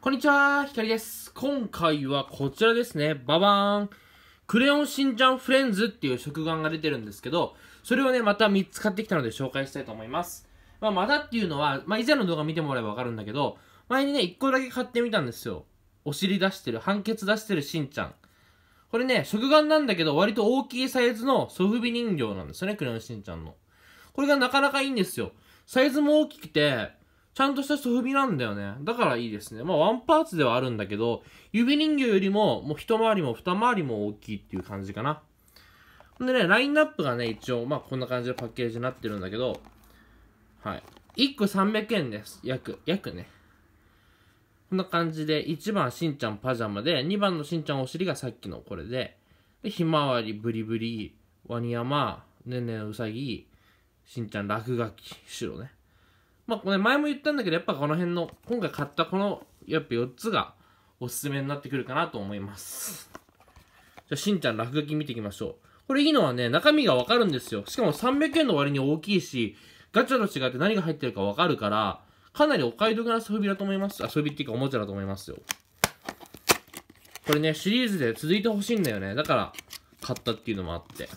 こんにちは、ひかりです。今回はこちらですね、ババーン。クレヨンしんちゃんフレンズっていう食玩が出てるんですけど、それをね、また3つ買ってきたので紹介したいと思います。まあ、またっていうのは、まあ、以前の動画見てもらえばわかるんだけど、前にね、1個だけ買ってみたんですよ。お尻出してる、判決出してるしんちゃん。これね、食玩なんだけど、割と大きいサイズのソフビ人形なんですよね、クレヨンしんちゃんの。これがなかなかいいんですよ。サイズも大きくて、ちゃんとした人踏みなんだよね。だからいいですね。まあ、ワンパーツではあるんだけど、指人形よりも、もう一回りも二回りも大きいっていう感じかな。んでね、ラインナップがね、一応、まあ、こんな感じのパッケージになってるんだけど、はい。1個300円です。約、約ね。こんな感じで、1番しんちゃんパジャマで、2番のしんちゃんお尻がさっきのこれで、で、ひまわり、ブリブリ、ワニヤマ、ねねうさぎ、しんちゃん落書き、白ね。まあ、これ前も言ったんだけど、やっぱこの辺の、今回買ったこの、やっぱ4つがおすすめになってくるかなと思います。じゃあ、しんちゃん落書き見ていきましょう。これいいのはね、中身がわかるんですよ。しかも300円の割に大きいし、ガチャと違って何が入ってるかわかるから、かなりお買い得な遊びだと思います。遊びっていうかおもちゃだと思いますよ。これね、シリーズで続いてほしいんだよね。だから、買ったっていうのもあって。よ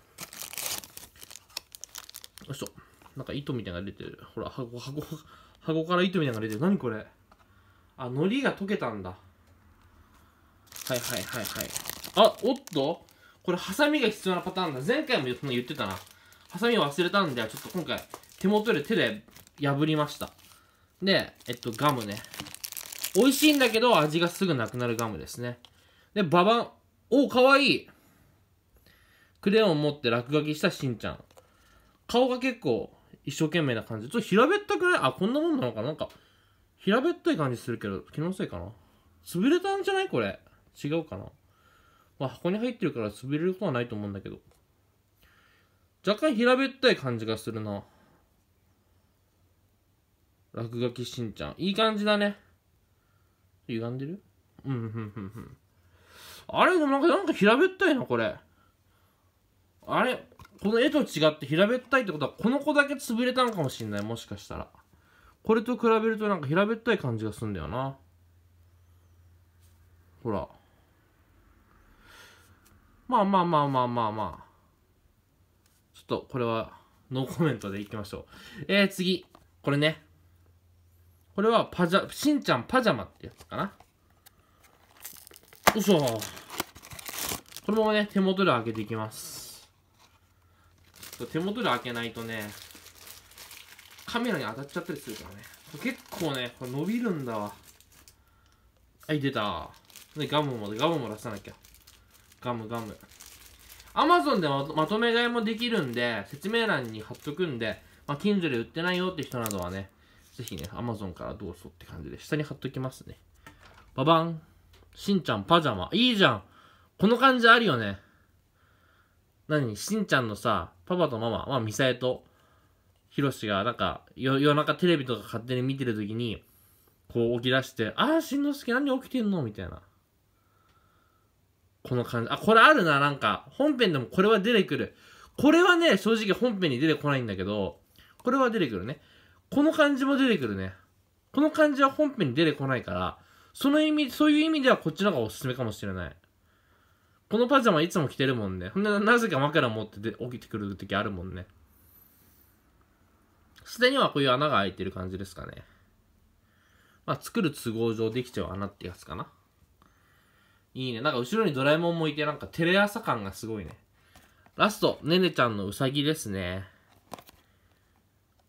いしょ。なんか糸みたいなのが出てる。ほら、箱、箱、箱から糸みたいなのが出てる。何これあ、海苔が溶けたんだ。はいはいはいはい。あ、おっとこれ、ハサミが必要なパターンだ。前回も言ってたな。ハサミ忘れたんで、ちょっと今回、手元で手で破りました。で、えっと、ガムね。美味しいんだけど、味がすぐなくなるガムですね。で、ババン。お、かわいいクレヨン持って落書きしたしんちゃん。顔が結構、一生懸命な感じ。ちょっと平べったくないあ、こんなもんなのかなんか、平べったい感じするけど、気のせいかな潰れたんじゃないこれ。違うかなまあ、箱に入ってるから潰れることはないと思うんだけど。若干平べったい感じがするな。落書きしんちゃん。いい感じだね。歪んでるうん、うん、うん、うん。あれでもなんか、なんか平べったいな、これ。あれこの絵と違って平べったいってことは、この子だけ潰れたのかもしんない。もしかしたら。これと比べるとなんか平べったい感じがすんだよな。ほら。まあまあまあまあまあまあ。ちょっとこれはノーコメントでいきましょう。えー、次。これね。これはパジャ、しんちゃんパジャマってやつかな。うそーこのままね、手元で開けていきます。ょっと手元で開けないとね、カメラに当たっちゃったりするからね。結構ね、これ伸びるんだわ。はい、出た。で、ガムも、ガムも出さなきゃ。ガム、ガム。アマゾンでまとめ買いもできるんで、説明欄に貼っとくんで、まあ、k で売ってないよって人などはね、ぜひね、アマゾンからどうぞって感じで、下に貼っときますね。ババン。しんちゃん、パジャマ。いいじゃん。この感じあるよね。何しんちゃんのさ、パパとママ、まあ、ミサエと、ひろしが、なんか、夜中テレビとか勝手に見てるときに、こう起き出して、ああしんのすけ何起きてんのみたいな。この感じ。あ、これあるな、なんか。本編でもこれは出てくる。これはね、正直本編に出てこないんだけど、これは出てくるね。この感じも出てくるね。この感じは本編に出てこないから、その意味、そういう意味ではこっちの方がおすすめかもしれない。このパジャマいつも着てるもんね。ほんで、なぜか枕持ってて起きてくる時あるもんね。すでにはこういう穴が開いてる感じですかね。まあ、作る都合上できちゃう穴ってやつかな。いいね。なんか後ろにドラえもんもいて、なんかテレ朝感がすごいね。ラスト、ねねちゃんのうさぎですね。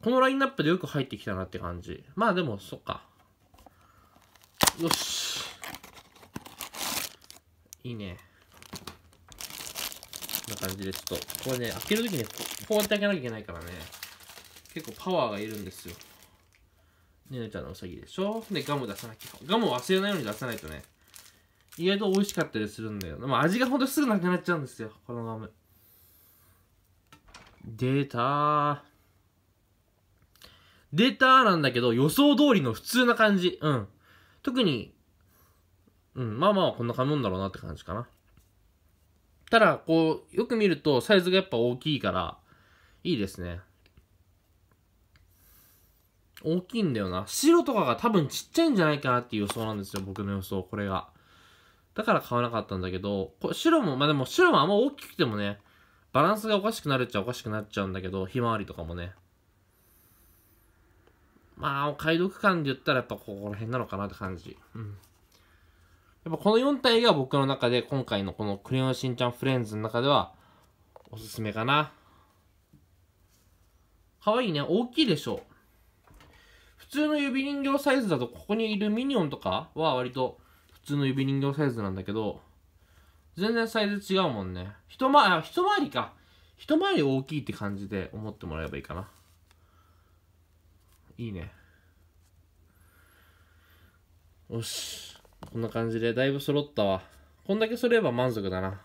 このラインナップでよく入ってきたなって感じ。まあでも、そっか。よし。いいね。な感じで、ちょっと、これね、開けるときにこうやって開けなきゃいけないからね、結構パワーがいるんですよ。ねねちゃんのうさぎでしょで、ガム出さなきゃ。ガムを忘れないように出さないとね、意外と美味しかったりするんだよ。でも味がほんとすぐなくなっちゃうんですよ、このガム。出たー。出たーなんだけど、予想通りの普通な感じ。うん。特に、うん、まあまあこんな感じなんだろうなって感じかな。ただ、こう、よく見るとサイズがやっぱ大きいから、いいですね。大きいんだよな。白とかが多分ちっちゃいんじゃないかなっていう予想なんですよ。僕の予想、これが。だから買わなかったんだけど、こ白も、まあ、でも白もあんま大きくてもね、バランスがおかしくなるっちゃおかしくなっちゃうんだけど、ひまわりとかもね。まあ、お買い得感で言ったらやっぱここら辺なのかなって感じ。うん。やっぱこの4体が僕の中で今回のこのクレヨンしんちゃんフレンズの中ではおすすめかな。可愛いね。大きいでしょ。普通の指人形サイズだとここにいるミニオンとかは割と普通の指人形サイズなんだけど、全然サイズ違うもんね。一回り、一回りか。一回り大きいって感じで思ってもらえばいいかな。いいね。よし。こんな感じで、だいぶ揃ったわ。こんだけ揃えば満足だな。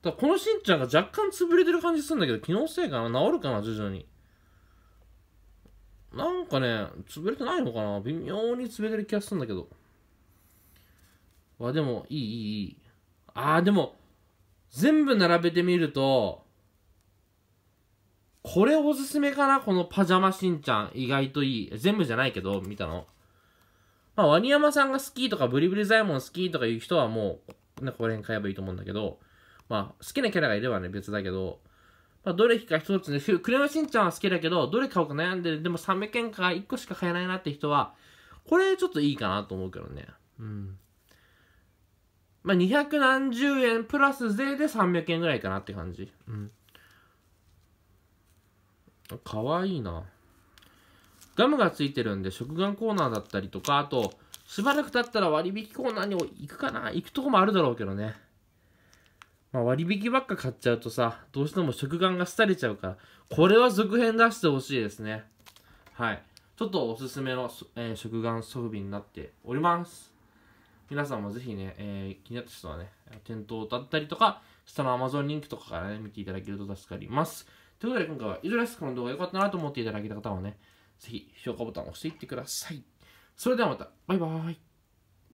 だこのしんちゃんが若干潰れてる感じするんだけど、気のせいかな治るかな徐々に。なんかね、潰れてないのかな微妙に潰れてる気がするんだけど。わ、でも、いい、いい、いい。あー、でも、全部並べてみると、これおすすめかなこのパジャマしんちゃん。意外といい。全部じゃないけど、見たの。まあ、ワニヤマさんが好きとか、ブリブリザイモン好きとかいう人はもう、ね、ここら辺買えばいいと思うんだけど、まあ、好きなキャラがいればね、別だけど、まあ、どれか一つね、クレヨンしんちゃんは好きだけど、どれ買おうか悩んでる、でも300円か1個しか買えないなって人は、これちょっといいかなと思うけどね。うん。まあ、200何十円プラス税で300円ぐらいかなって感じ。うん。かわいいな。ガムがついてるんで食玩コーナーだったりとか、あと、しばらく経ったら割引コーナーに行くかな行くとこもあるだろうけどね。まあ、割引ばっか買っちゃうとさ、どうしても食玩が廃れちゃうから、これは続編出してほしいですね。はい。ちょっとおすすめの、えー、食玩装備になっております。皆さんもぜひね、えー、気になった人はね、店頭だったりとか、下の Amazon リンクとかからね、見ていただけると助かります。ということで今回は以上です。この動画良かったなと思っていただけた方はね、ぜひ評価ボタンを押していってください。それではまた。バイバーイ。